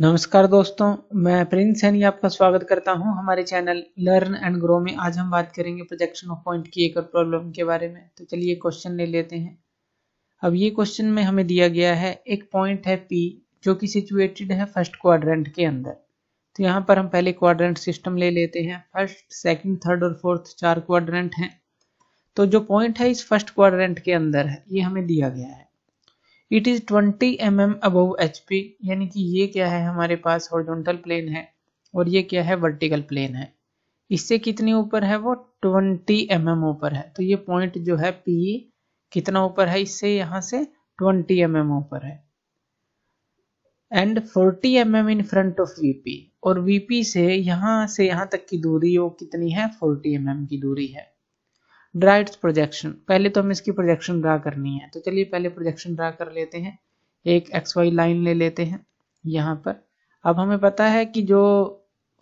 नमस्कार दोस्तों मैं प्रिंस सैनी आपका स्वागत करता हूं हमारे चैनल लर्न एंड ग्रो में आज हम बात करेंगे प्रोजेक्शन ऑफ पॉइंट की एक और प्रॉब्लम के बारे में तो चलिए क्वेश्चन ले लेते हैं अब ये क्वेश्चन में हमें दिया गया है एक पॉइंट है पी जो कि सिचुएटेड है फर्स्ट क्वाड्रेंट के अंदर तो यहाँ पर हम पहले क्वाड्रेंट सिस्टम ले लेते हैं फर्स्ट सेकेंड थर्ड और फोर्थ चार क्वाड्रेंट हैं तो जो पॉइंट है इस फर्स्ट क्वाड्रेंट के अंदर है ये हमें दिया गया है it is 20 M M above H P यानी कि ये क्या है हमारे पास हॉरिजॉन्टल प्लेन है और ये क्या है वर्टिकल प्लेन है इससे कितनी ऊपर है वो 20 एम mm ऊपर है तो ये पॉइंट जो है पी कितना ऊपर है इससे यहाँ से 20 एम mm ऊपर है and 40 M M in front of VP और वीपी से यहाँ से यहाँ तक की दूरी वो कितनी है 40 एम mm की दूरी है ड्राइट प्रोजेक्शन पहले तो हम इसकी प्रोजेक्शन ड्रा करनी है तो चलिए पहले प्रोजेक्शन ड्रा कर लेते हैं एक एक्स वाई लाइन ले लेते हैं यहाँ पर अब हमें पता है कि जो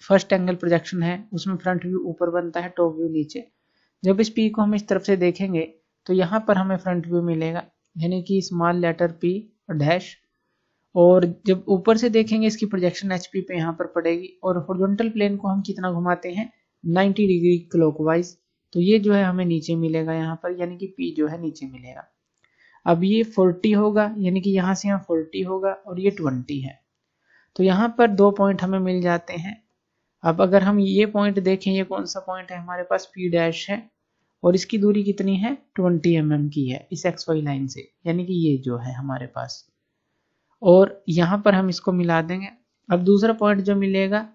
फर्स्ट एंगल प्रोजेक्शन है उसमें फ्रंट व्यू ऊपर बनता है टॉप व्यू नीचे जब इस पी को हम इस तरफ से देखेंगे तो यहाँ पर हमें फ्रंट व्यू मिलेगा यानी कि स्मॉल लेटर पी और डैश और जब ऊपर से देखेंगे इसकी प्रोजेक्शन एच पी पे यहाँ पर पड़ेगी और हॉरिजॉन्टल प्लेन को हम कितना घुमाते हैं 90 डिग्री क्लॉकवाइज तो ये जो है हमें नीचे मिलेगा यहाँ पर यानी कि पी जो है नीचे मिलेगा अब ये फोर्टी होगा यानी कि यहाँ से यहाँ फोर्टी होगा और ये ट्वेंटी है तो यहाँ पर दो पॉइंट हमें मिल जाते हैं अब अगर हम ये पॉइंट देखें ये कौन सा पॉइंट है हमारे पास पी डैश है और इसकी दूरी कितनी है 20 एम mm की है इस एक्स वाई लाइन से यानी कि ये जो है हमारे पास और यहाँ पर हम इसको मिला देंगे अब दूसरा पॉइंट जो मिलेगा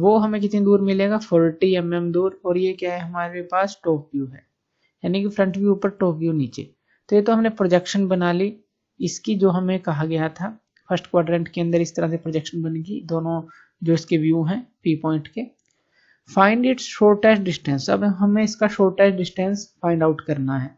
वो हमें कितनी दूर मिलेगा 40 एम mm दूर और ये क्या है हमारे पास टॉप व्यू है यानी कि फ्रंट व्यू ऊपर टॉप व्यू नीचे तो ये तो हमने प्रोजेक्शन बना ली इसकी जो हमें कहा गया था फर्स्ट क्वाड्रेंट के अंदर इस तरह से प्रोजेक्शन बनेगी दोनों जो इसके व्यू हैं पी पॉइंट के फाइंड इट शॉर्टेस्ट डिस्टेंस अब हमें इसका शॉर्टेस्ट डिस्टेंस फाइंड आउट करना है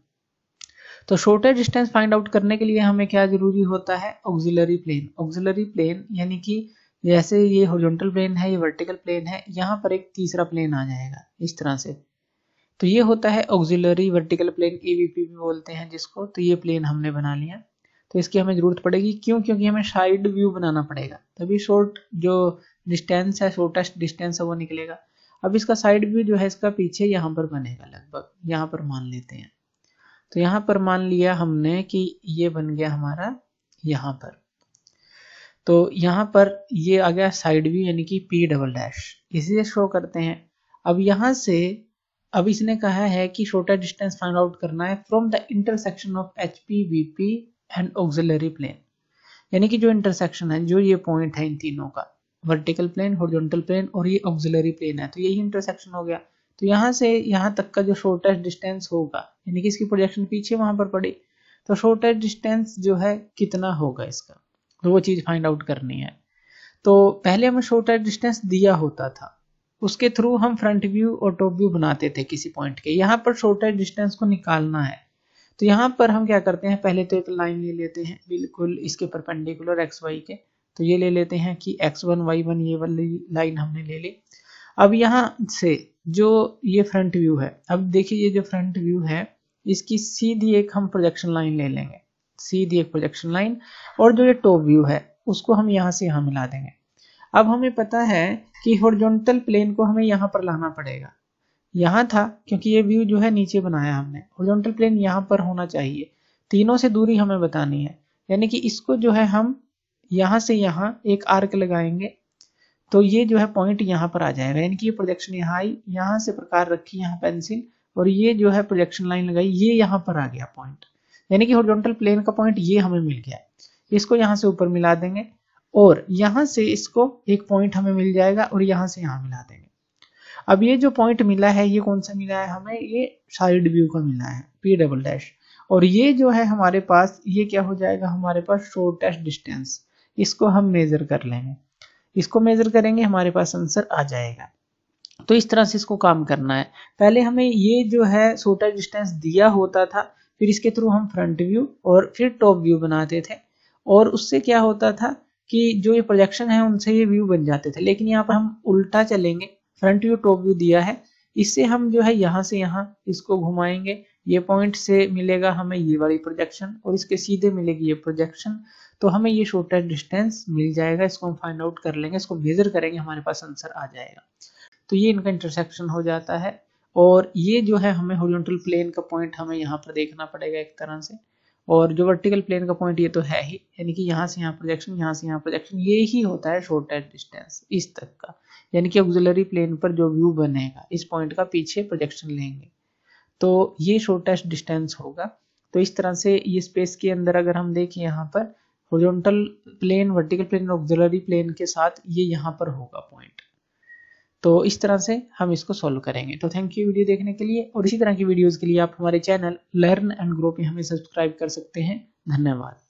तो शॉर्टेस्ट डिस्टेंस फाइंड आउट करने के लिए हमें क्या जरूरी होता है ऑक्जिलरी प्लेन ऑक्जिलरी प्लेन यानी कि जैसे ये हॉरिजॉन्टल प्लेन है ये वर्टिकल प्लेन है यहाँ पर एक तीसरा प्लेन आ जाएगा इस तरह से तो ये होता है ऑक्सिलरी वर्टिकल प्लेन ए भी बोलते हैं जिसको तो ये प्लेन हमने बना लिया तो इसकी हमें ज़रूरत पड़ेगी क्यों क्योंकि हमें साइड व्यू बनाना पड़ेगा तभी शॉर्ट जो डिस्टेंस है शॉर्टेस्ट डिस्टेंस है वो निकलेगा अब इसका साइड व्यू जो है इसका पीछे यहाँ पर बनेगा लगभग यहाँ पर मान लेते हैं तो यहाँ पर मान लिया हमने कि ये बन गया हमारा यहाँ पर तो यहाँ पर ये आ गया साइड व्यू यानी कि पी डबल डैश इसी शो करते हैं अब यहाँ से अब इसने कहा है कि शोर्टर डिस्टेंस फाइंड आउट करना है from the intersection of H P V P and auxiliary plane यानी कि जो इंटरसेक्शन है जो ये पॉइंट है इन तीनों का वर्टिकल प्लेन हॉरिजॉन्टल प्लेन और ये ऑक्सिलरी प्लेन है तो यही इंटरसेक्शन हो गया तो यहाँ से यहाँ तक का जो शॉर्टेस्ट डिस्टेंस होगा यानी कि इसकी प्रोजेक्शन पीछे वहां पर पड़ी तो शॉर्टेस्ट डिस्टेंस जो है कितना होगा इसका तो वो चीज़ फाइंड आउट करनी है तो पहले हमें शोटर डिस्टेंस दिया होता था उसके थ्रू हम फ्रंट व्यू और टॉप व्यू बनाते थे किसी पॉइंट के यहाँ पर शोटर डिस्टेंस को निकालना है तो यहाँ पर हम क्या करते हैं पहले तो एक लाइन ले लेते हैं बिल्कुल इसके परपेंडिकुलर एक्स वाई के तो ये ले लेते हैं कि एक्स वन वाई वन ये वाली लाइन हमने ले ली अब यहाँ से जो ये फ्रंट व्यू है अब देखिए ये जो फ्रंट व्यू है इसकी सीधी एक हम प्रोजेक्शन लाइन ले लेंगे सीधी एक प्रोजेक्शन लाइन और जो ये टॉप व्यू है उसको हम यहाँ से यहाँ मिला देंगे अब हमें पता है कि हॉरिजॉन्टल प्लेन को हमें यहाँ पर लाना पड़ेगा यहाँ था क्योंकि ये व्यू जो है नीचे बनाया हमने हॉरिजॉन्टल प्लेन यहाँ पर होना चाहिए तीनों से दूरी हमें बतानी है यानी कि इसको जो है हम यहाँ से यहाँ एक आर्क लगाएंगे तो ये जो है पॉइंट यहाँ पर आ जाएगा यानी कि ये प्रोजेक्शन यहाँ आई यहाँ से प्रकार रखी यहाँ पेंसिल और ये जो है प्रोजेक्शन लाइन लगाई ये यहाँ पर आ गया पॉइंट यानी कि हॉरिजॉन्टल प्लेन का पॉइंट ये हमें मिल गया इसको यहाँ से ऊपर मिला देंगे और यहाँ से इसको एक पॉइंट हमें मिल जाएगा और यहाँ से यहाँ मिला देंगे अब ये जो पॉइंट मिला है ये कौन सा मिला है हमें ये साइड व्यू का मिला है पी डबल डैश और ये जो है हमारे पास ये क्या हो जाएगा हमारे पास शॉर्टेस्ट डिस्टेंस इसको हम मेजर कर लेंगे इसको मेजर करेंगे हमारे पास आंसर आ जाएगा तो इस तरह से इसको काम करना है पहले हमें ये जो है छोटा डिस्टेंस दिया होता था फिर इसके थ्रू हम फ्रंट व्यू और फिर टॉप व्यू बनाते थे और उससे क्या होता था कि जो ये प्रोजेक्शन है उनसे ये व्यू बन जाते थे लेकिन यहाँ पर हम उल्टा चलेंगे फ्रंट व्यू टॉप व्यू दिया है इससे हम जो है यहाँ से यहाँ इसको घुमाएंगे ये पॉइंट से मिलेगा हमें ये वाली प्रोजेक्शन और इसके सीधे मिलेगी ये प्रोजेक्शन तो हमें ये शोटर डिस्टेंस मिल जाएगा इसको हम फाइंड आउट कर लेंगे इसको मेजर करेंगे हमारे पास आंसर आ जाएगा तो ये इनका इंटरसेक्शन हो जाता है और ये जो है हमें हॉरिजॉन्टल प्लेन का पॉइंट हमें यहाँ पर देखना पड़ेगा एक तरह से और जो वर्टिकल प्लेन का पॉइंट ये तो है ही यानी कि यहाँ से यहाँ प्रोजेक्शन यहाँ से यहाँ प्रोजेक्शन ये ही होता है शॉर्ट एट डिस्टेंस इस तक का यानी कि ऑक्सिलरी प्लेन पर जो व्यू बनेगा इस पॉइंट का पीछे प्रोजेक्शन लेंगे तो ये शॉर्टेस्ट डिस्टेंस होगा तो इस तरह से ये स्पेस के अंदर अगर हम देखें यहाँ पर horizontal plane vertical plane auxiliary plane के साथ ये यहाँ पर होगा पॉइंट तो इस तरह से हम इसको सॉल्व करेंगे तो थैंक यू वीडियो देखने के लिए और इसी तरह की वीडियोज़ के लिए आप हमारे चैनल लर्न एंड ग्रो पे हमें सब्सक्राइब कर सकते हैं धन्यवाद